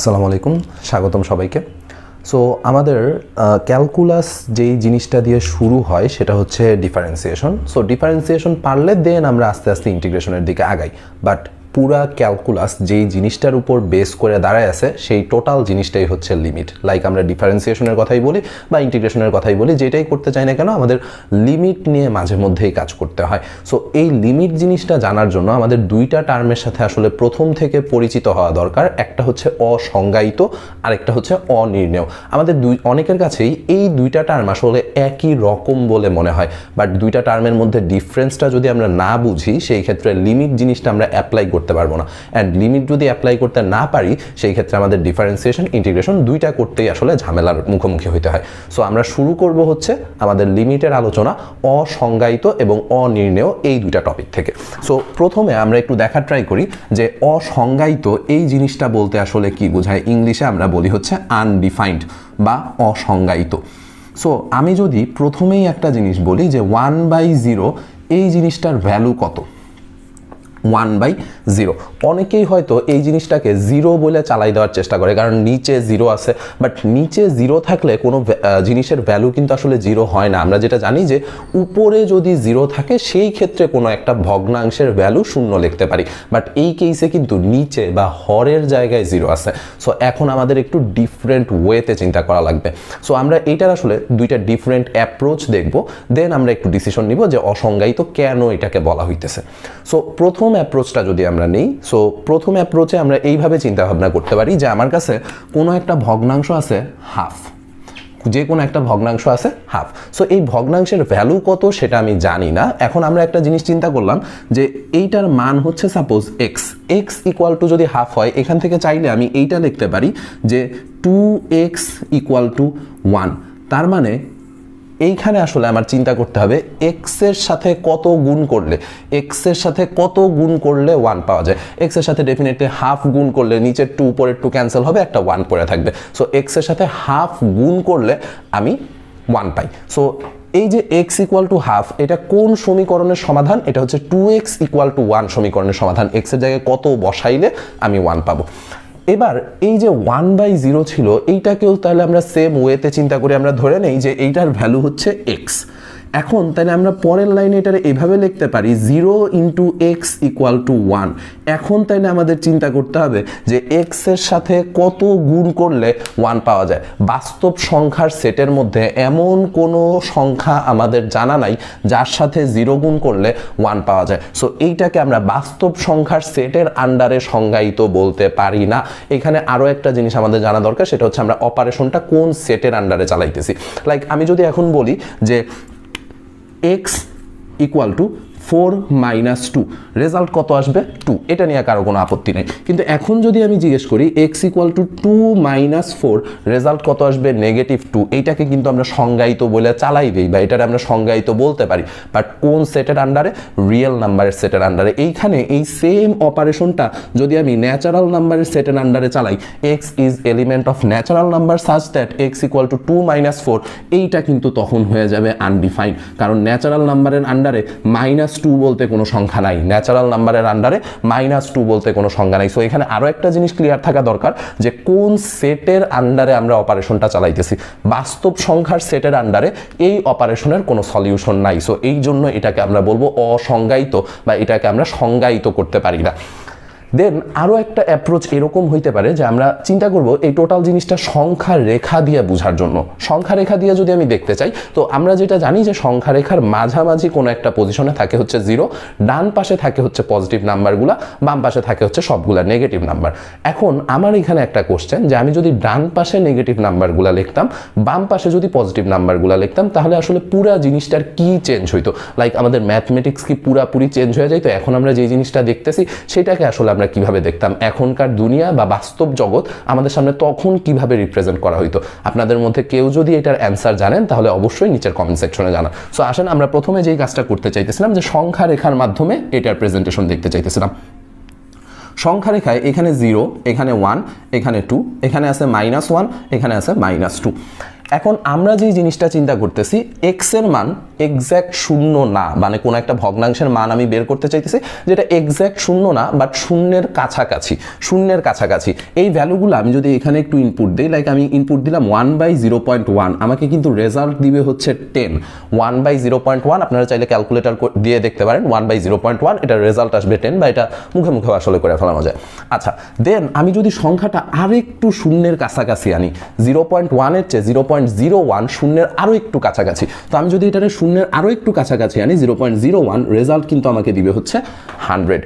আসসালামু আলাইকুম স্বাগতম সবাইকে সো আমাদের ক্যালকুলাস যেই জিনিসটা দিয়ে শুরু হয় সেটা হচ্ছে ডিফারেন্সিয়েশন সো ডিফারেন্সিয়েশন পারলে দেন আমরা আস্তে আস্তে ইন্টিগ্রেশনের দিকে আগাই বাট পুরা ক্যালকুলাস যেই জিনিসটার উপর বেস করে দাঁড়ায় আছে সেই টোটাল জিনিসটাই হচ্ছে লিমিট লাইক আমরা ডিফারেন্সিয়েশনের কথাই বলি বা ইন্টিগ্রেশনের কথাই বলি যেটাই করতে চাই না কেন আমাদের লিমিট নিয়ে মাঝে মধ্যেই কাজ করতে হয় সো এই লিমিট জিনিসটা জানার জন্য আমাদের দুইটা টার্মের সাথে আসলে প্রথম থেকে পরিচিত হওয়া দরকার একটা হচ্ছে অসংজ্ঞায়িত আরেকটা হচ্ছে অনির্ণেয় আমাদের দুই অনেকের কাছেই এই দুইটা টার্ম আসলে একই রকম বলে মনে হয় বাট দুইটা টার্মের মধ্যে ডিফারেন্সটা যদি আমরা না বুঝি সেই ক্ষেত্রে লিমিট জিনিসটা আমরা অ্যাপ্লাই করি করতে পারবো না অ্যান্ড লিমিট যদি অ্যাপ্লাই করতে না পারি সেই ক্ষেত্রে আমাদের ডিফারেন্সিয়েশন ইন্টিগ্রেশন দুইটা করতেই আসলে ঝামেলার মুখোমুখি হইতে হয় সো আমরা শুরু করব হচ্ছে আমাদের লিমিটের আলোচনা অসংজ্ঞায়িত এবং অনির্ণেয় এই দুইটা টপিক থেকে সো প্রথমে আমরা একটু দেখার ট্রাই করি যে অসংজ্ঞায়িত এই জিনিসটা বলতে আসলে কি বোঝায় ইংলিশে আমরা বলি হচ্ছে আনডিফাইন্ড বা অসংজ্ঞায়িত সো আমি যদি প্রথমেই একটা জিনিস বলি যে ওয়ান বাই জিরো এই জিনিসটার ভ্যালু কত ওয়ান বাই জিরো অনেকেই হয়তো এই জিনিসটাকে জিরো বলে চালাই দেওয়ার চেষ্টা করে কারণ নিচে জিরো আছে বাট নিচে জিরো থাকলে কোনো জিনিসের ভ্যালু কিন্তু আসলে জিরো হয় না আমরা যেটা জানি যে উপরে যদি জিরো থাকে সেই ক্ষেত্রে কোনো একটা ভগ্নাংশের ভ্যালু শূন্য লিখতে পারি বাট এই কেসে কিন্তু নিচে বা হরের জায়গায় জিরো আছে সো এখন আমাদের একটু ডিফারেন্ট ওয়েতে চিন্তা করা লাগবে সো আমরা এইটার আসলে দুইটা ডিফারেন্ট অ্যাপ্রোচ দেখব দেন আমরা একটু ডিসিশন নিব যে অসংজ্ঞায়িত কেন এটাকে বলা হইতেছে সো প্রথম প্রথম অ্যাপ্রোচটা যদি আমরা নিই সো প্রথম অ্যাপ্রোচে আমরা এইভাবে চিন্তা ভাবনা করতে পারি যে আমার কাছে কোনো একটা ভগ্নাংশ আছে হাফ যে কোনো একটা ভগ্নাংশ আছে হাফ সো এই ভগ্নাংশের ভ্যালু কত সেটা আমি জানি না এখন আমরা একটা জিনিস চিন্তা করলাম যে এইটার মান হচ্ছে suppose x x equal to যদি হাফ হয় এখান থেকে চাইলে আমি এইটা লিখতে পারি যে two x equal to one তার মানে এইখানে আসলে আমার চিন্তা করতে হবে এক্সের সাথে কত গুণ করলে এক্সের সাথে কত গুণ করলে ওয়ান পাওয়া যায় এক্সের সাথে ডেফিনেটলি হাফ গুণ করলে নিচের টু উপরের টু ক্যান্সেল হবে একটা ওয়ান পরে থাকবে সো এক্সের সাথে হাফ গুণ করলে আমি ওয়ান পাই সো এই যে এক্স ইকুয়াল টু হাফ এটা কোন সমীকরণের সমাধান এটা হচ্ছে two x equal to one সমীকরণের সমাধান এক্সের জায়গায় কত বসাইলে আমি ওয়ান পাবো এবার এই যে ওয়ান বাই জিরো ছিল এইটাকেও তাহলে আমরা সেম ওয়েতে চিন্তা করে আমরা ধরে নেই যে এইটার ভ্যালু হচ্ছে এক্স এখন তাহলে আমরা পরের লাইনে এটার এভাবে লিখতে পারি zero into x equal to one এখন তাহলে আমাদের চিন্তা করতে হবে যে এক্সের সাথে কত গুণ করলে ওয়ান পাওয়া যায় বাস্তব সংখ্যার সেটের মধ্যে এমন কোনো সংখ্যা আমাদের জানা নাই যার সাথে জিরো গুণ করলে ওয়ান পাওয়া যায় সো এইটাকে আমরা বাস্তব সংখ্যার সেটের আন্ডারে সংজ্ঞায়িত বলতে পারি না এখানে আরও একটা জিনিস আমাদের জানা দরকার সেটা হচ্ছে আমরা অপারেশনটা কোন সেটের আন্ডারে চালাইতেছি লাইক আমি যদি এখন বলি যে x equal to four minus two result কত আসবে টু এটা নিয়ে কারো কোনো আপত্তি নেই কিন্তু এখন যদি আমি জিজ্ঞেস করি x equal to two minus four result কত আসবে নেগেটিভ টু এইটাকে কিন্তু আমরা সংজ্ঞায়িত বলে চালাই দিই বা এটার আমরা সংজ্ঞায়িত বলতে পারি বাট কোন সেটের আন্ডারে রিয়েল নাম্বারের সেটের আন্ডারে এইখানে এই সেম অপারেশনটা যদি আমি ন্যাচারাল নাম্বারের সেটের আন্ডারে চালাই x is element of natural number such that x equal to two minus four এইটা কিন্তু তখন হয়ে যাবে আনডিফাইন্ড কারণ ন্যাচারাল নাম্বারের আন্ডারে মাইনাস টু বলতে কোনো সংখ্যা নাই ন্যাচারাল নাম্বারের আন্ডারে মাইনাস টু বলতে কোনো সংখ্যা নাই সো এখানে আরও একটা জিনিস ক্লিয়ার থাকা দরকার যে কোন সেটের আন্ডারে আমরা অপারেশনটা চালাইতেছি বাস্তব সংখ্যার সেটের আন্ডারে এই অপারেশনের কোনো সলিউশন নাই সো এই জন্য এটাকে আমরা বলবো অসংজ্ঞায়িত বা এটাকে আমরা সংজ্ঞায়িত করতে পারি না দেন আরও একটা অ্যাপ্রোচ এরকম হইতে পারে যে আমরা চিন্তা করব এই টোটাল জিনিসটা সংখ্যা রেখা দিয়ে বোঝার জন্য সংখ্যা রেখা দিয়ে যদি আমি দেখতে চাই তো আমরা যেটা জানি যে সংখ্যা রেখার মাঝামাঝি কোনো একটা পজিশনে থাকে হচ্ছে জিরো ডান পাশে থাকে হচ্ছে পজিটিভ নাম্বারগুলা বাম পাশে থাকে হচ্ছে সবগুলা নেগেটিভ নাম্বার এখন আমার এখানে একটা কোশ্চেন যে আমি যদি ডান পাশে নেগেটিভ নাম্বারগুলা লিখতাম বাম পাশে যদি পজিটিভ নাম্বারগুলা লিখতাম তাহলে আসলে পুরা জিনিসটার কি চেঞ্জ হইতো লাইক আমাদের ম্যাথমেটিক্স কি পুরাপুরি চেঞ্জ হয়ে যাইতো এখন আমরা যে জিনিসটা দেখতেছি সেটাকে আসলে আমরা কিভাবে দেখতাম এখনকার দুনিয়া বা বাস্তব জগৎ আমাদের সামনে তখন কিভাবে রিপ্রেজেন্ট করা হইতো আপনাদের মধ্যে কেউ যদি এটার অ্যান্সার জানেন তাহলে অবশ্যই নিচের কমেন্ট সেকশনে জানান সো আসেন আমরা প্রথমে যেই কাজটা করতে চাইতেছিলাম যে সংখ্যা রেখার মাধ্যমে এটার প্রেজেন্টেশন দেখতে চাইতেছিলাম সংখ্যা রেখায় এখানে জিরো এখানে ওয়ান এখানে টু এখানে আছে মাইনাস ওয়ান এখানে আছে মাইনাস টু এখন আমরা যে জিনিসটা চিন্তা করতেছি এক্স এর মান এক্স্যাক্ট শূন্য না মানে কোনো একটা ভগ্নাংশের মান আমি বের করতে চাইতেছি যেটা এক্স্যাক্ট শূন্য না বাট শূন্যের কাছাকাছি শূন্যের কাছাকাছি এই ভ্যালুগুলো আমি যদি এখানে একটু ইনপুট দিই লাইক আমি ইনপুট দিলাম one by zero point one আমাকে কিন্তু রেজাল্ট দিবে হচ্ছে ten one by zero point one আপনারা চাইলে ক্যালকুলেটার দিয়ে দেখতে পারেন one by zero point one এটা রেজাল্ট আসবে টেন বা এটা মুখে মুখে আসলে করে ফেলানো যায় আচ্ছা দেন আমি যদি সংখ্যাটা আরেকটু শূন্যের কাছাকাছি আনি জিরো পয়েন্ট ওয়ানের চেয়ে zero point point zero one শূন্যের আরও একটু কাছাকাছি তো আমি যদি এটা শূন্যের আরও একটু কাছাকাছি আনি zero point zero one result কিন্তু আমাকে দিবে হচ্ছে হান্ড্রেড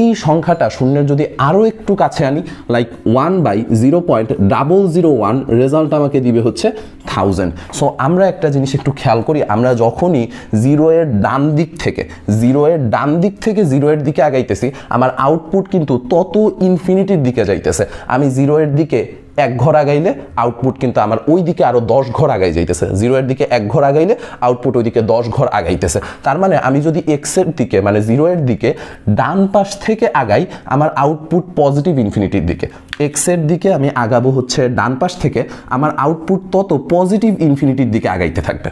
এই সংখ্যাটা শূন্যের যদি আরও একটু কাছে আনি like one by zero point double zero one result আমাকে দিবে হচ্ছে থাউজেন্ড সো আমরা একটা জিনিস একটু খেয়াল করি আমরা যখনই জিরো এর ডান দিক থেকে জিরো এর ডান দিক থেকে জিরো এর দিকে আগাইতেছি আমার আউটপুট কিন্তু তত ইনফিনিটির দিকে যাইতেছে আমি জিরো এর দিকে এক ঘর আগাইলে আউটপুট কিন্তু আমার ওই দিকে আরও দশ ঘর আগাই যাইতেছে জিরো এর দিকে এক ঘর আগাইলে আউটপুট ওইদিকে দশ ঘর আগাইতেছে তার মানে আমি যদি এক্সের দিকে মানে জিরো এর দিকে ডান পাশ থেকে আগাই আমার আউটপুট পজিটিভ ইনফিনিটির দিকে এক্সের দিকে আমি আগাবো হচ্ছে ডান পাশ থেকে আমার আউটপুট তত পজিটিভ ইনফিনিটির দিকে আগাইতে থাকবে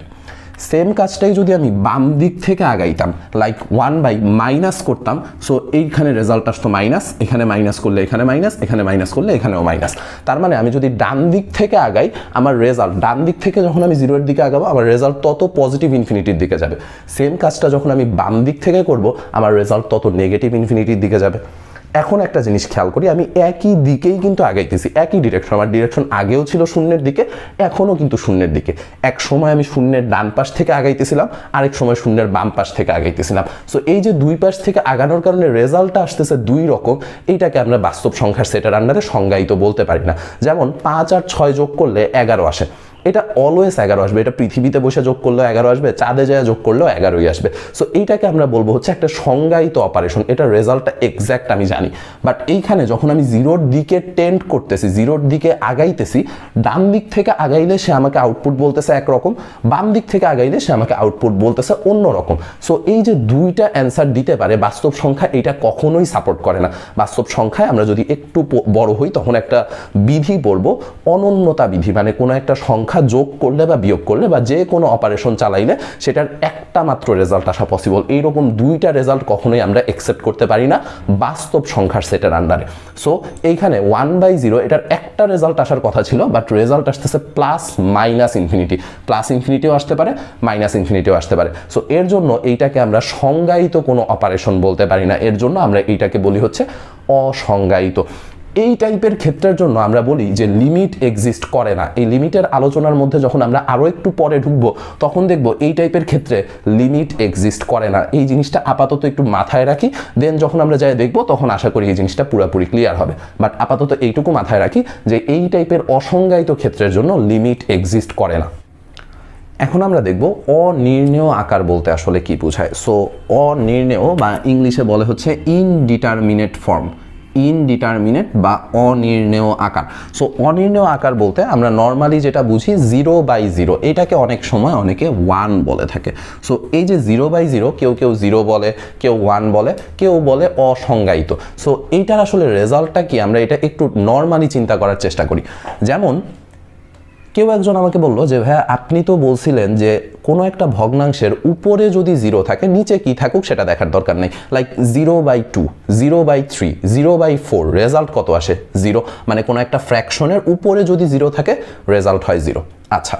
সেম কাজটাই যদি আমি বাম দিক থেকে আগাইতাম লাইক ওয়ান বাই মাইনাস করতাম সো এইখানে রেজাল্ট আসতো মাইনাস এখানে মাইনাস করলে এখানে মাইনাস এখানে মাইনাস করলে এখানেও মাইনাস তার মানে আমি যদি ডান দিক থেকে আগাই আমার রেজাল্ট ডান দিক থেকে যখন আমি জিরোর দিকে আগাবো আমার রেজাল্ট তত পজিটিভ ইনফিনিটির দিকে যাবে সেম কাজটা যখন আমি বাম দিক থেকে করব আমার রেজাল্ট তত নেগেটিভ ইনফিনিটির দিকে যাবে এখন একটা জিনিস খেয়াল করি আমি একই দিকেই কিন্তু আগাইতেছি একই ডিরেকশন আমার ডিরেকশন আগেও ছিল শূন্যের দিকে এখনও কিন্তু শূন্যের দিকে এক সময় আমি শূন্যের ডান পাশ থেকে আগাইতেছিলাম আরেক সময় শূন্যের বাম পাশ থেকে আগাইতেছিলাম সো এই যে দুই পাশ থেকে আগানোর কারণে রেজাল্টটা আসতেছে দুই রকম এইটাকে আমরা বাস্তব সংখ্যার সেটার আন্ডারে সংজ্ঞায়িত বলতে পারি না যেমন পাঁচ আর ছয় যোগ করলে এগারো আসে এটা অলওয়েজ এগারো আসবে এটা পৃথিবীতে বসে যোগ করলেও এগারো আসবে চাঁদে যায় যোগ করলেও এগারোই আসবে সো এইটাকে আমরা বলবো হচ্ছে একটা সংজ্ঞায়িত অপারেশন এটা রেজাল্টটা এক্স্যাক্ট আমি জানি বাট এইখানে যখন আমি জিরোর দিকে টেন্ট করতেছি জিরোর দিকে আগাইতেছি ডান দিক থেকে আগাইলে সে আমাকে আউটপুট বলতেছে একরকম বাম দিক থেকে আগাইলে সে আমাকে আউটপুট বলতেছে অন্য রকম সো এই যে দুইটা অ্যান্সার দিতে পারে বাস্তব সংখ্যা এটা কখনোই সাপোর্ট করে না বাস্তব সংখ্যায় আমরা যদি একটু বড় হই তখন একটা বিধি বলবো অনন্যতা বিধি মানে কোনো একটা সংখ্যা সংখ্যা যোগ করলে বা বিয়োগ করলে বা যে কোনো অপারেশন চালাইলে সেটার একটা মাত্র রেজাল্ট আসা পসিবল এইরকম দুইটা রেজাল্ট কখনোই আমরা একসেপ্ট করতে পারি না বাস্তব সংখ্যার সেটের আন্ডারে সো এইখানে ওয়ান বাই জিরো এটার একটা রেজাল্ট আসার কথা ছিল বাট রেজাল্ট আসতেছে প্লাস মাইনাস ইনফিনিটি প্লাস ইনফিনিটিও আসতে পারে মাইনাস ইনফিনিটিও আসতে পারে সো এর জন্য এইটাকে আমরা সংজ্ঞায়িত কোনো অপারেশন বলতে পারি না এর জন্য আমরা এইটাকে বলি হচ্ছে অসংজ্ঞায়িত এই টাইপের ক্ষেত্রের জন্য আমরা বলি যে লিমিট এক্সিস্ট করে না এই লিমিটের আলোচনার মধ্যে যখন আমরা আরও একটু পরে ঢুকব তখন দেখব এই টাইপের ক্ষেত্রে লিমিট এক্সিস্ট করে না এই জিনিসটা আপাতত একটু মাথায় রাখি দেন যখন আমরা যাই দেখব তখন আশা করি এই জিনিসটা পুরোপুরি ক্লিয়ার হবে বাট আপাতত এইটুকু মাথায় রাখি যে এই টাইপের অসংজ্ঞায়িত ক্ষেত্রের জন্য লিমিট এক্সিস্ট করে না এখন আমরা দেখব অনির্ণেয় আকার বলতে আসলে কি বোঝায় সো অনির্ণেয় বা ইংলিশে বলে হচ্ছে ইনডিটারমিনেট ফর্ম ইনডিটারমিনেট বা অনির্ণেয় আকার সো অনির্ণেয় আকার বলতে আমরা নর্মালি যেটা বুঝি জিরো বাই জিরো এটাকে অনেক সময় অনেকে ওয়ান বলে থাকে সো এই যে জিরো বাই জিরো কেউ কেউ জিরো বলে কেউ ওয়ান বলে কেউ বলে অসংজ্ঞায়িত সো এইটার আসলে রেজাল্টটা কি আমরা এটা একটু নর্মালি চিন্তা করার চেষ্টা করি যেমন কেউ একজন আমাকে বলল যে ভাইয়া আপনি তো বলছিলেন যে কোনো একটা ভগ্নাংশের উপরে যদি জিরো থাকে নিচে কি থাকুক সেটা দেখার দরকার নেই like zero by two zero by three zero by four result কত আসে জিরো মানে কোনো একটা ফ্র্যাকশনের উপরে যদি জিরো থাকে রেজাল্ট হয় জিরো আচ্ছা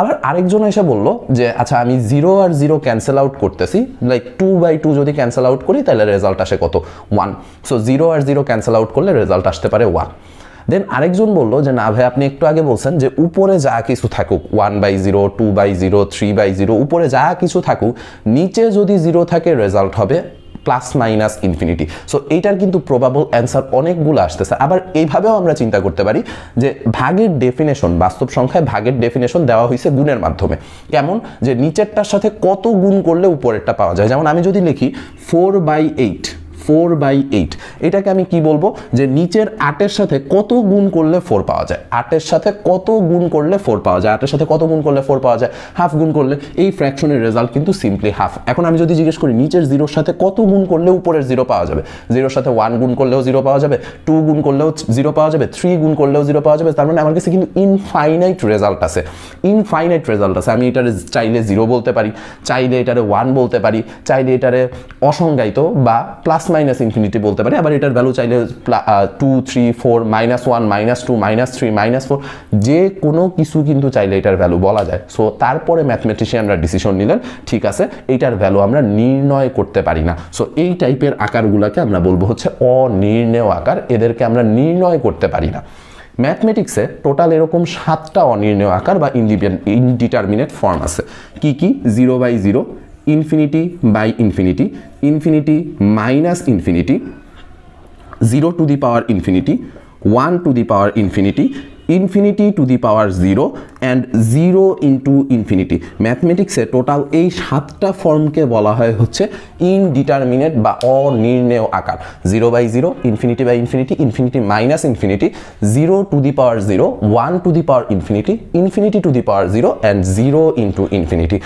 আবার আরেকজন এসে বলল যে আচ্ছা আমি জিরো আর জিরো ক্যান্সেল আউট করতেছি লাইক টু বাই টু যদি ক্যান্সেল আউট করি তাহলে রেজাল্ট আসে কত ওয়ান সো জিরো আর জিরো ক্যান্সেল আউট করলে রেজাল্ট আসতে পারে ওয়ান দেন আরেকজন বলল যে না ভাই আপনি একটু আগে বলছেন যে উপরে যা কিছু থাকুক one by zero two by zero three by zero উপরে যা কিছু থাকুক নিচে যদি জিরো থাকে রেজাল্ট হবে প্লাস মাইনাস ইনফিনিটি সো এইটার কিন্তু প্রবাবল অ্যান্সার অনেকগুলো আসতেছে আবার এইভাবেও আমরা চিন্তা করতে পারি যে ভাগের ডেফিনেশন বাস্তব সংখ্যায় ভাগের ডেফিনেশন দেওয়া হয়েছে গুণের মাধ্যমে কেমন যে নিচেরটার সাথে কত গুণ করলে উপরেরটা পাওয়া যায় যেমন আমি যদি লিখি four by eight four by eight এটাকে আমি কি বলবো যে নিচের আটের সাথে কত গুণ করলে ফোর পাওয়া যায় আটের সাথে কত গুণ করলে ফোর পাওয়া যায় আটের সাথে কত গুণ করলে ফোর পাওয়া যায় হাফ গুণ করলে এই ফ্র্যাকশনের রেজাল্ট কিন্তু সিম্পলি হাফ এখন আমি যদি জিজ্ঞেস করি নিচের জিরোর সাথে কত গুণ করলে উপরের জিরো পাওয়া যাবে জিরোর সাথে ওয়ান গুণ করলেও জিরো পাওয়া যাবে টু গুণ করলেও জিরো পাওয়া যাবে থ্রি গুণ করলেও জিরো পাওয়া যাবে তার মানে আমার কাছে কিন্তু ইনফাইনাইট রেজাল্ট আছে ইনফাইনাইট রেজাল্ট আছে আমি এটার চাইলে জিরো বলতে পারি চাইলে এটারে ওয়ান বলতে পারি চাইলে এটারে অসংজ্ঞায়িত বা প্লাস মাইনাস ইনফিনিটি বলতে পারি আবার এটার ভ্যালু চাইলে two three four minus one minus two minus three minus four যে কোনো কিছু কিন্তু চাইলে এটার ভ্যালু বলা যায় সো তারপরে ম্যাথমেটিশিয়ানরা ডিসিশন নিলেন ঠিক আছে এইটার ভ্যালু আমরা নির্ণয় করতে পারি না সো এই টাইপের আকারগুলোকে আমরা বলবো হচ্ছে অনির্ণেয় আকার এদেরকে আমরা নির্ণয় করতে পারি না ম্যাথমেটিক্সে টোটাল এরকম সাতটা অনির্ণয় আকার বা ইনডিটারমিনেট ফর্ম আছে কি কি zero by zero infinity by infinity infinity minus infinity zero to the power infinity one to the power infinity infinity to the power zero and zero into infinity ম্যাথমেটিক্সে total এই সাতটা ফর্মকে বলা হয় হচ্ছে indeterminate বা অনির্ণেয় আকার zero by zero infinity by infinity infinity minus infinity zero to the power zero one to the power infinity infinity to the power zero and zero into infinity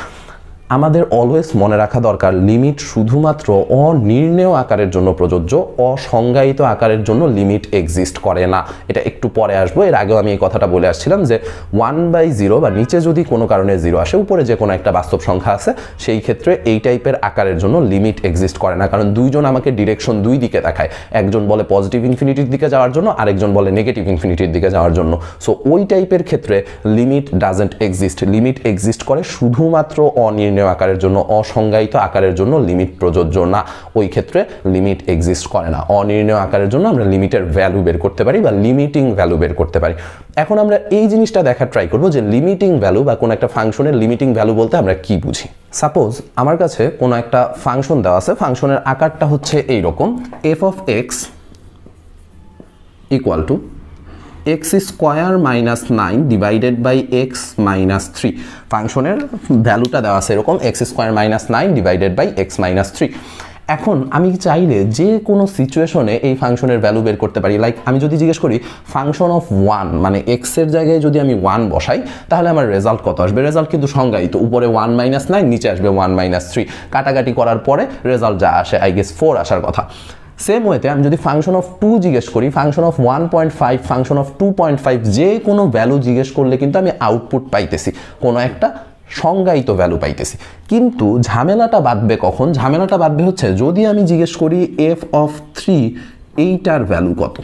আমাদের অলওয়েজ মনে রাখা দরকার লিমিট শুধুমাত্র অনির্ণেয় আকারের জন্য প্রযোজ্য অসংজ্ঞায়িত আকারের জন্য লিমিট এক্সিস্ট করে না এটা একটু পরে আসবো এর আগেও আমি এই কথাটা বলে আসছিলাম যে ওয়ান বাই জিরো বা নিচে যদি কোনো কারণে জিরো আসে উপরে যে কোনো একটা বাস্তব সংখ্যা আছে সেই ক্ষেত্রে এই টাইপের আকারের জন্য লিমিট এক্সিস্ট করে না কারণ দুইজন আমাকে ডিরেকশন দুই দিকে দেখায় একজন বলে পজিটিভ ইনফিনিটির দিকে যাওয়ার জন্য আরেকজন বলে নেগেটিভ ইনফিনিটির দিকে যাওয়ার জন্য সো ওই টাইপের ক্ষেত্রে limit doesn't exist limit exist করে শুধুমাত্র অনির্ণ বিভিন্ন আকারের জন্য অসংজ্ঞায়িত আকারের জন্য লিমিট প্রযোজ্য না ওই ক্ষেত্রে লিমিট এক্সিস্ট করে না অনির্ণয় আকারের জন্য আমরা লিমিটের ভ্যালু বের করতে পারি বা লিমিটিং ভ্যালু বের করতে পারি এখন আমরা এই জিনিসটা দেখার ট্রাই করব যে লিমিটিং ভ্যালু বা কোনো একটা ফাংশনের লিমিটিং ভ্যালু বলতে আমরা কি বুঝি সাপোজ আমার কাছে কোনো একটা ফাংশন দেওয়া আছে ফাংশনের আকারটা হচ্ছে এই রকম f of x equal to x square minus nine divided by x minus three ফাংশনের ভ্যালুটা দেওয়া আছে এরকম x square minus nine divided by x minus three এখন আমি চাইলে যে কোনো সিচুয়েশনে এই ফাংশনের ভ্যালু বের করতে পারি লাইক আমি যদি জিজ্ঞেস করি ফাংশন অফ ওয়ান মানে এক্সের জায়গায় যদি আমি ওয়ান বসাই তাহলে আমার রেজাল্ট কত আসবে রেজাল্ট কিন্তু সংজ্ঞায়িত উপরে ওয়ান মাইনাস নাইন নিচে আসবে ওয়ান মাইনাস থ্রি কাটাকাটি করার পরে রেজাল্ট যা আসে আই গেস ফোর আসার কথা সেম ওয়েতে আমি যদি ফাংশন অফ টু জিজ্ঞেস করি function of one point five function of two point five যে কোনো ভ্যালু জিজ্ঞেস করলে কিন্তু আমি আউটপুট পাইতেছি কোনো একটা সংজ্ঞায়িত ভ্যালু পাইতেছি কিন্তু ঝামেলাটা বাঁধবে কখন ঝামেলাটা বাঁধবে হচ্ছে যদি আমি জিজ্ঞেস করি এফ অফ থ্রি এইটার ভ্যালু কত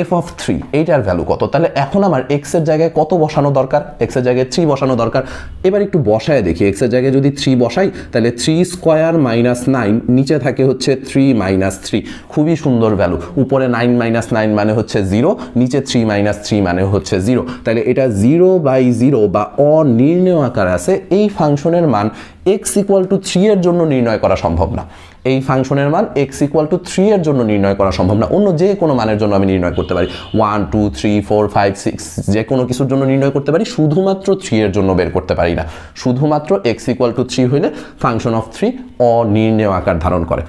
এফ অফ থ্রি এইটার ভ্যালু কত তাহলে এখন আমার এক্সের জায়গায় কত বসানো দরকার এক্সের জায়গায় থ্রি বসানো দরকার এবার একটু বসায় দেখি এক্সের জায়গায় যদি থ্রি বসাই তাহলে থ্রি স্কোয়ার মাইনাস নাইন নিচে থাকে হচ্ছে থ্রি মাইনাস থ্রি খুবই সুন্দর ভ্যালু উপরে নাইন মাইনাস নাইন মানে হচ্ছে জিরো নিচে থ্রি মাইনাস থ্রি মানে হচ্ছে জিরো তাহলে এটা জিরো বাই জিরো বা অনির্ণয় আকার আছে এই ফাংশনের মান এক্স ইকুয়াল টু থ্রি এর জন্য নির্ণয় করা সম্ভব না এই ফাংশনের মান এক্স ইকুয়াল টু থ্রি এর জন্য নির্ণয় করা সম্ভব না অন্য যে কোনো মানের জন্য আমি নির্ণয় করতে পারি one two three four five six যে কোনো কিছুর জন্য নির্ণয় করতে পারি শুধুমাত্র থ্রি এর জন্য বের করতে পারি না শুধুমাত্র এক্স ইকুয়াল টু থ্রি হইলে ফাংশন অফ থ্রি অনির্ণয় আকার ধারণ করে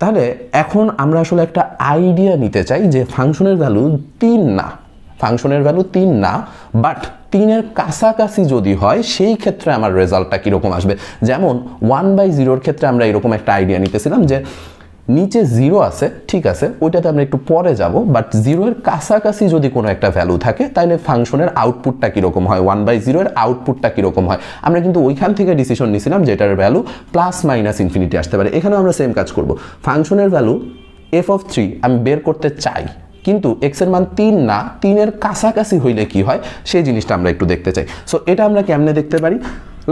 তাহলে এখন আমরা আসলে একটা আইডিয়া নিতে চাই যে ফাংশনের ভ্যালু তিন না ফাংশনের ভ্যালু তিন না বাট তিনের কাছাকাছি যদি হয় সেই ক্ষেত্রে আমার রেজাল্টটা কীরকম আসবে যেমন ওয়ান বাই জিরোর ক্ষেত্রে আমরা এরকম একটা আইডিয়া নিতেছিলাম যে নিচে জিরো আছে ঠিক আছে ওইটাতে আমরা একটু পরে যাব বাট জিরোর কাছাকাছি যদি কোনো একটা ভ্যালু থাকে তাহলে ফাংশনের আউটপুটটা কীরকম হয় ওয়ান বাই জিরোর আউটপুটটা কীরকম হয় আমরা কিন্তু ওইখান থেকে ডিসিশন নিছিলাম যে এটার ভ্যালু প্লাস মাইনাস ইনফিনিটি আসতে পারে এখানেও আমরা সেম কাজ করব ফাংশনের ভ্যালু এফ অফ থ্রি আমি বের করতে চাই কিন্তু এক্সের মান তিন না তিনের কাছাকাছি হইলে কি হয় সেই জিনিসটা আমরা একটু দেখতে চাই সো এটা আমরা কেমনে দেখতে পারি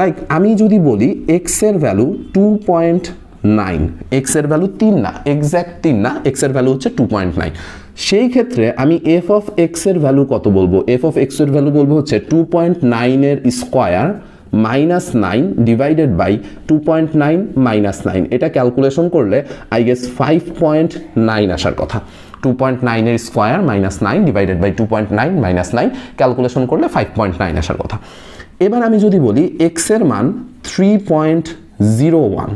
লাইক আমি যদি বলি এক্সের ভ্যালু টু পয়েন্ট নাইন এক্সের ভ্যালু তিন না এক্স্যাক্ট তিন না এক্সের ভ্যালু হচ্ছে টু পয়েন্ট নাইন সেই ক্ষেত্রে আমি এফ অফ এক্সের ভ্যালু কত বলবো এফ অফ এক্সের ভ্যালু বলবো হচ্ছে টু পয়েন্ট নাইনের square minus nine divided by two point nine minus nine এটা ক্যালকুলেশন করলে I guess five point nine আসার কথা টু পয়েন্ট নাইনের square minus nine divided by two point nine minus nine calculation করলে five point nine আসার কথা এবার আমি যদি বলি এক্সের মান থ্রি পয়েন্ট জিরো ওয়ান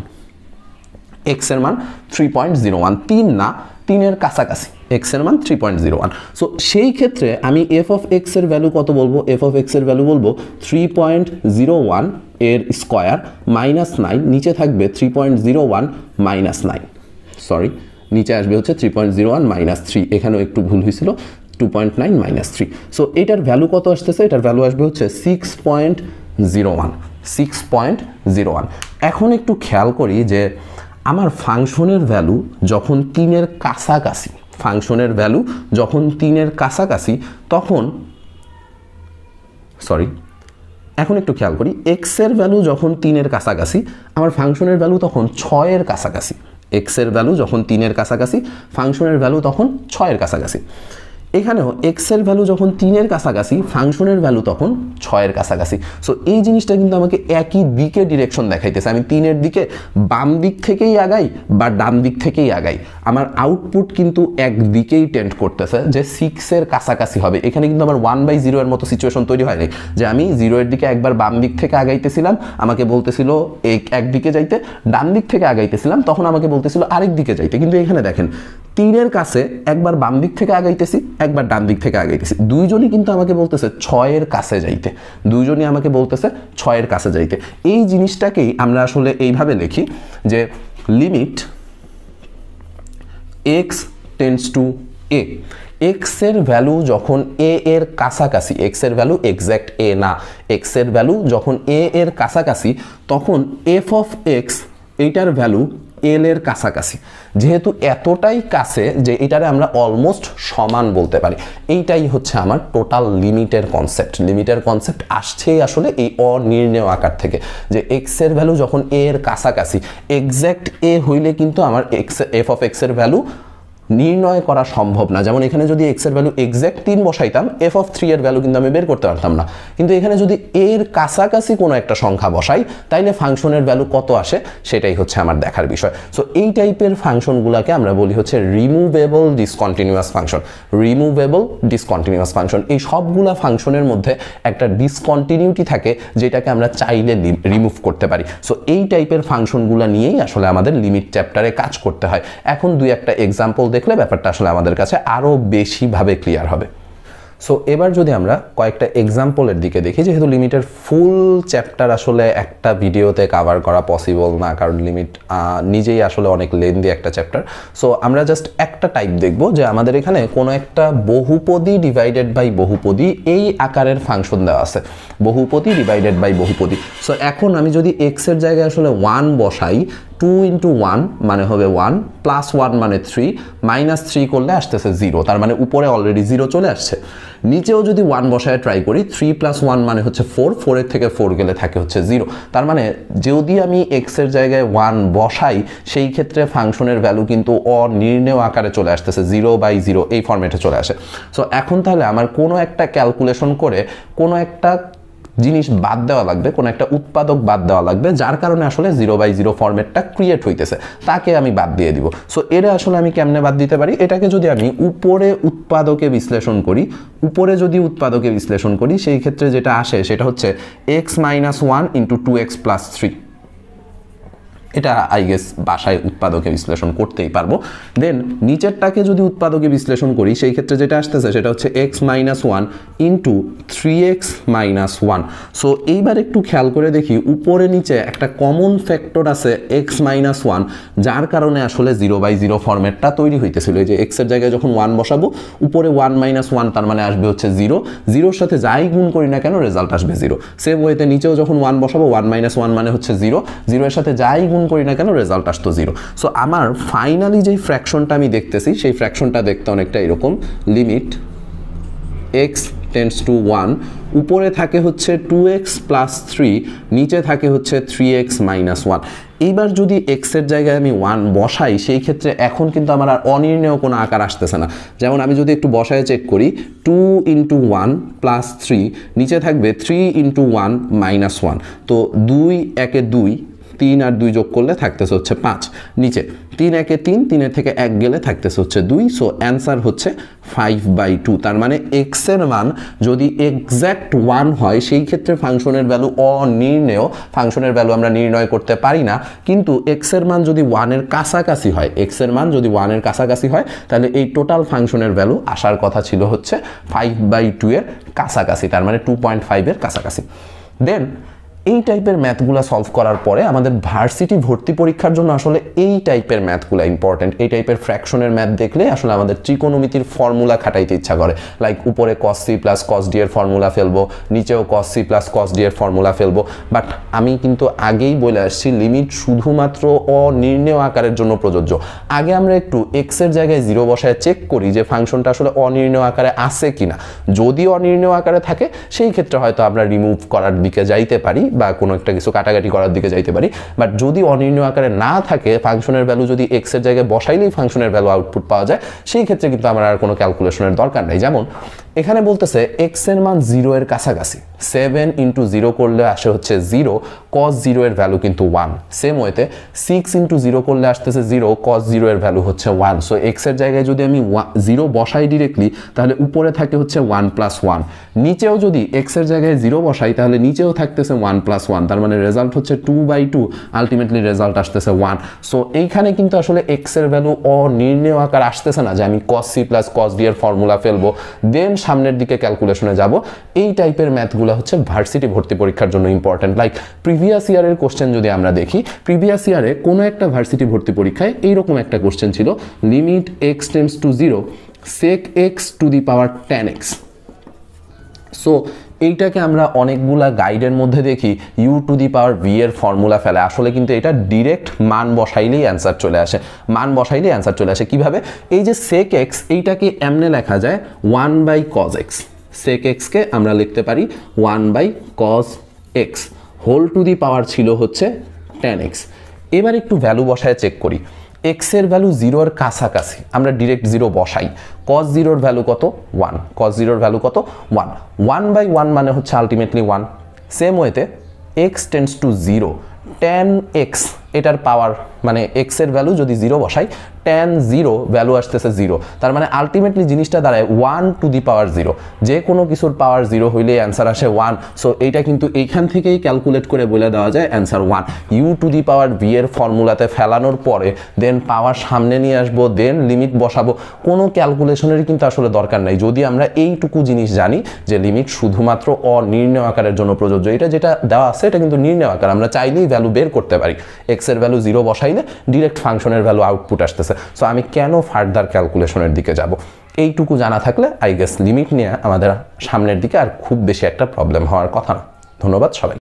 এক্সের মান থ্রি পয়েন্ট জিরো ওয়ান তিন না তিনের কাছাকাছি এক্সের মান three point zero one so সেই ক্ষেত্রে আমি এফ অফ এক্সের ভ্যালু কত বলবো এফ অফ এক্সের ভ্যালু বলবো থ্রি পয়েন্ট জিরো ওয়ান এর স্কোয়ার মাইনাস নাইন নিচে থাকবে three point zero one minus nine sorry নিচে আসবে হচ্ছে three point zero one minus three এখানেও একটু ভুল হয়েছিল two point nine minus three so এটার ভ্যালু কত আসতেছে এটার ভ্যালু আসবে হচ্ছে six point zero one six point zero one এখন একটু খেয়াল করি যে আমার ফাংশনের ভ্যালু যখন তিনের কাছাকাছি ফাংশনের ভ্যালু যখন তিনের কাছাকাছি তখন সরি এখন একটু খেয়াল করি এক্সের ভ্যালু যখন তিনের কাছাকাছি আমার ফাংশনের ভ্যালু তখন ছয়ের কাছাকাছি এক্সের ভ্যালু যখন তিনের কাছাকাছি ফাংশনের ভ্যালু তখন ছয়ের কাছাকাছি এখানেও এক্সের ভ্যালু যখন তিনের কাছাকাছি ফাংশনের ভ্যালু তখন ছয়ের কাছাকাছি সো এই জিনিসটা কিন্তু আমাকে একই দিকে ডিরেকশন দেখাইতেছে আমি তিনের দিকে বাম দিক থেকেই আগাই বা ডান দিক থেকেই আগাই আমার আউটপুট কিন্তু একদিকেই টেন্ট করতেছে যে সিক্সের কাছাকাছি হবে এখানে কিন্তু আমার ওয়ান বাই জিরো এর মতো সিচুয়েশন তৈরি হয়নি যে আমি জিরোয়ের দিকে একবার বাম দিক থেকে আগাইতেছিলাম আমাকে বলতেছিল এক একদিকে যাইতে ডান দিক থেকে আগাইতেছিলাম তখন আমাকে বলতেছিল আরেক দিকে যাইতে কিন্তু এখানে দেখেন তিনের কাছে একবার বাম দিক থেকে আগাইতেছি একবার ডান দিক থেকে আগাইতেছি দুইজনই কিন্তু আমাকে বলতেছে ছয়ের কাছে যাইতে দুইজনই আমাকে বলতেছে ছয়ের কাছে যাইতে এই জিনিসটাকেই আমরা আসলে এইভাবে লিখি যে limit x tends to a এক্সের ভ্যালু যখন এ এর কাছাকাছি এক্সের ভ্যালু এক্স্যাক্ট এ না এক্সের ভ্যালু যখন এ এর কাছাকাছি তখন এফ অফ এক্স এইটার ভ্যালু এল এর কাছাকাছি যেহেতু এতটাই কাছে যে এটারে আমরা অলমোস্ট সমান বলতে পারি এইটাই হচ্ছে আমার টোটাল লিমিটের কনসেপ্ট লিমিটের কনসেপ্ট আসছেই আসলে এই অনির্ণয় আকার থেকে যে এক্সের ভ্যালু যখন এ এর কাছাকাছি এক্স্যাক্ট এ হইলে কিন্তু আমার এক্স এফ অফ এক্সের ভ্যালু নির্ণয় করা সম্ভব না যেমন এখানে যদি এক্স এর ভ্যালু এক্স্যাক্ট তিন বসাইতাম এফ অফ থ্রি এর ভ্যালু কিন্তু আমি বের করতে পারতাম না কিন্তু এখানে যদি এর কাছাকাছি কোনো একটা সংখ্যা বসাই তাইলে ফাংশনের ভ্যালু কত আসে সেটাই হচ্ছে আমার দেখার বিষয় সো এই টাইপের ফাংশনগুলোকে আমরা বলি হচ্ছে removable discontinuous function removable discontinuous function এই সবগুলা ফাংশনের মধ্যে একটা ডিসকন্টিনিউটি থাকে যেটাকে আমরা চাইলে রিমুভ করতে পারি সো এই টাইপের ফাংশনগুলো নিয়েই আসলে আমাদের লিমিট চ্যাপ্টারে কাজ করতে হয় এখন দুই একটা এক্সাম্পল দেখলে ব্যাপারটা আসলে আমাদের কাছে আরও বেশিভাবে ক্লিয়ার হবে সো এবার যদি আমরা কয়েকটা এক্সাম্পলের দিকে দেখি যেহেতু লিমিটের ফুল চ্যাপ্টার আসলে একটা ভিডিওতে কাভার করা পসিবল না কারণ লিমিট নিজেই আসলে অনেক লেন্দি একটা চ্যাপ্টার সো আমরা জাস্ট একটা টাইপ দেখব যে আমাদের এখানে কোনো একটা বহুপদী ডিভাইডেড বাই বহুপদী এই আকারের ফাংশন দেওয়া আছে বহুপদী ডিভাইডেড বাই বহুপদী সো এখন আমি যদি এক্সের জায়গায় আসলে ওয়ান বসাই টু ইন্টু ওয়ান মানে হবে ওয়ান প্লাস ওয়ান মানে থ্রি মাইনাস থ্রি করলে আসতেছে জিরো তার মানে উপরে অলরেডি জিরো চলে আসছে নিচেও যদি ওয়ান বসায় ট্রাই করি থ্রি প্লাস ওয়ান মানে হচ্ছে ফোর ফোরের থেকে ফোর গেলে থাকে হচ্ছে জিরো তার মানে যদি আমি এক্সের জায়গায় ওয়ান বসাই সেই ক্ষেত্রে ফাংশনের ভ্যালু কিন্তু অনির্ণেয় আকারে চলে আসতেছে জিরো বাই জিরো এই ফর্মেটে চলে আসে সো এখন তাহলে আমার কোনো একটা ক্যালকুলেশন করে কোনো একটা জিনিস বাদ দেওয়া লাগবে কোনো একটা উৎপাদক বাদ দেওয়া লাগবে যার কারণে আসলে জিরো বাই জিরো ফর্মেটটা ক্রিয়েট হইতেছে তাকে আমি বাদ দিয়ে দিব সো এটা আসলে আমি কেমনে বাদ দিতে পারি এটাকে যদি আমি উপরে উৎপাদকে বিশ্লেষণ করি উপরে যদি উৎপাদকে বিশ্লেষণ করি সেই ক্ষেত্রে যেটা আসে সেটা হচ্ছে x minus one into two x plus three এটা আই গেস বাসায় উৎপাদকে বিশ্লেষণ করতেই পারবো দেন নিচেরটাকে যদি উৎপাদকে বিশ্লেষণ করি সেই ক্ষেত্রে যেটা আসতেছে সেটা হচ্ছে x minus one into three x minus one so এইবার একটু খেয়াল করে দেখি উপরে নিচে একটা কমন ফ্যাক্টর আছে এক্স মাইনাস ওয়ান যার কারণে আসলে জিরো বাই জিরো ফর্মেটটা তৈরি হইতেছিল এই যে এক্সের জায়গায় যখন ওয়ান বসাবো উপরে ওয়ান মাইনাস ওয়ান তার মানে আসবে হচ্ছে জিরো জিরোর সাথে যাই গুণ করি না কেন রেজাল্ট আসবে জিরো সেম ওয়েতে নিচেও যখন ওয়ান বসাবো ওয়ান মাইনাস ওয়ান মানে হচ্ছে জিরো জিরোর সাথে যাই গুণ গুণ করি না কেন রেজাল্ট আসতো জিরো সো আমার ফাইনালি যেই ফ্র্যাকশনটা আমি দেখতেছি সেই ফ্র্যাকশনটা দেখতে অনেকটা এরকম limit x tends to one উপরে থাকে হচ্ছে টু এক্স প্লাস থ্রি নিচে থাকে হচ্ছে থ্রি এক্স মাইনাস ওয়ান এইবার যদি এক্সের জায়গায় আমি ওয়ান বসাই সেই ক্ষেত্রে এখন কিন্তু আমার আর অনির্ণেয় কোনো আকার আসতেছে না যেমন আমি যদি একটু বসায় চেক করি two into one plus three নিচে থাকবে three into one minus one তো দুই একে দুই তিন আর দুই যোগ করলে থাকতেছে হচ্ছে পাঁচ নিচে তিন একে তিন তিনের থেকে এক গেলে থাকতেছে হচ্ছে দুই সো অ্যান্সার হচ্ছে ফাইভ বাই টু তার মানে এক্সের মান যদি এক্স্যাক্ট ওয়ান হয় সেই ক্ষেত্রে ফাংশনের ভ্যালু অনির্ণেয় ফাংশনের ভ্যালু আমরা নির্ণয় করতে পারি না কিন্তু এক্সের মান যদি ওয়ানের কাছাকাছি হয় এক্সের মান যদি ওয়ানের কাছাকাছি হয় তাহলে এই টোটাল ফাংশনের ভ্যালু আসার কথা ছিল হচ্ছে ফাইভ বাই টু এর কাছাকাছি তার মানে টু পয়েন্ট ফাইভের কাছাকাছি দেন এই টাইপের ম্যাথগুলো সলভ করার পরে আমাদের ভার্সিটি ভর্তি পরীক্ষার জন্য আসলে এই টাইপের ম্যাথগুলো ইম্পর্টেন্ট এই টাইপের ফ্র্যাকশনের ম্যাথ দেখলে আসলে আমাদের ত্রিকোণমিতির ফর্মুলা খাটাইতে ইচ্ছা করে লাইক উপরে cos C plus cos D এর ফর্মুলা ফেলবো নিচেও cos C plus cos D এর ফর্মুলা ফেলবো বাট আমি কিন্তু আগেই বলে আসছি লিমিট শুধুমাত্র অনির্ণয় আকারের জন্য প্রযোজ্য আগে আমরা একটু এক্সের জায়গায় জিরো বসায় চেক করি যে ফাংশনটা আসলে অনির্ণয় আকারে আছে কিনা যদি অনির্ণয় আকারে থাকে সেই ক্ষেত্রে হয়তো আমরা রিমুভ করার দিকে যাইতে পারি বা কোনো একটা কিছু কাটাকাটি করার দিকে যাইতে পারি বাট যদি অনির্ণয় আকারে না থাকে ফাংশনের ভ্যালু যদি এক্সের জায়গায় বসাইলেই ফাংশনের ভ্যালু আউটপুট পাওয়া যায় সেই ক্ষেত্রে কিন্তু আমার আর কোনো ক্যালকুলেশনের দরকার নেই যেমন এখানে বলতেছে এক্স এর মান জিরো এর কাছাকাছি সেভেন ইন্টু জিরো করলে আসে হচ্ছে জিরো কস জিরো এর ভ্যালু কিন্তু ওয়ান সেম ওয়েতে সিক্স ইন্টু জিরো করলে আসতেছে জিরো কস জিরো এর ভ্যালু হচ্ছে ওয়ান সো এক্স এর জায়গায় যদি আমি জিরো বসাই ডিরেক্টলি তাহলে উপরে থাকে হচ্ছে ওয়ান প্লাস ওয়ান নিচেও যদি এক্স এর জায়গায় জিরো বসাই তাহলে নিচেও থাকতেছে ওয়ান প্লাস ওয়ান তার মানে রেজাল্ট হচ্ছে two by two ultimately result আসতেছে ওয়ান সো এইখানে কিন্তু আসলে এক্স এর ভ্যালু অনির্ণয় আকার আসতেছে না যে আমি cos C plus cos D এর ফর্মুলা ফেলবো দেন সামনের দিকে ক্যালকুলেশনে যাব এই টাইপের ম্যাথগুলো হচ্ছে ভার্সিটি ভর্তি পরীক্ষার জন্য ইম্পর্ট্যান্ট লাইক প্রিভিয়াস ইয়ারের কোশ্চেন যদি আমরা দেখি প্রিভিয়াস ইয়ারে কোনো একটা ভার্সিটি ভর্তি পরীক্ষায় এইরকম একটা কোশ্চেন ছিল limit x tends to zero sec x to the power tan x so এইটাকে আমরা অনেকগুলা গাইডের মধ্যে দেখি u to the power v এর ফর্মুলা ফেলে আসলে কিন্তু এটা ডিরেক্ট মান বসাইলেই অ্যান্সার চলে আসে মান বসাইলেই অ্যান্সার চলে আসে কিভাবে এই যে সেক এক্স এইটাকে এমনে লেখা যায় one by cos x sec এক্সকে আমরা লিখতে পারি one by cos x whole to the power ছিল হচ্ছে টেন এক্স এবার একটু ভ্যালু বসায় চেক করি এক্সের ভ্যালু জিরোর কাছাকাছি আমরা ডিরেক্ট জিরো বসাই কস জিরোর ভ্যালু কত ওয়ান কস জিরোর ভ্যালু কত ওয়ান ওয়ান বাই ওয়ান মানে হচ্ছে আলটিমেটলি ওয়ান সেম ওয়েতে x tends to zero tan x এটার পাওয়ার মানে এক্সের ভ্যালু যদি জিরো বসাই টেন জিরো ভ্যালু আসতেছে জিরো তার মানে আলটিমেটলি জিনিসটা দাঁড়ায় one to the power zero যে কোনো কিছুর পাওয়ার জিরো হইলে অ্যান্সার আসে ওয়ান সো এইটা কিন্তু এইখান থেকেই ক্যালকুলেট করে বলে দেওয়া যায় answer one u to the power v এর ফর্মুলাতে ফেলানোর পরে দেন পাওয়ার সামনে নিয়ে আসবো দেন লিমিট বসাবো কোনো ক্যালকুলেশনের কিন্তু আসলে দরকার নাই যদি আমরা এইটুকু জিনিস জানি যে লিমিট শুধুমাত্র অনির্ণয় আকারের জন্য প্রযোজ্য এটা যেটা দেওয়া আছে এটা কিন্তু নির্ণয় আকার আমরা চাইলেই ভ্যালু বের করতে পারি এক্সের ভ্যালু জিরো বসাইলে ডিরেক্ট ফাংশনের ভ্যালু আউটপুট আসতেছে সো আমি কেন ফার্দার ক্যালকুলেশনের দিকে যাব এইটুকু জানা থাকলে আই গেস লিমিট নিয়ে আমাদের সামনের দিকে আর খুব বেশি একটা প্রবলেম হওয়ার কথা না ধন্যবাদ সবাই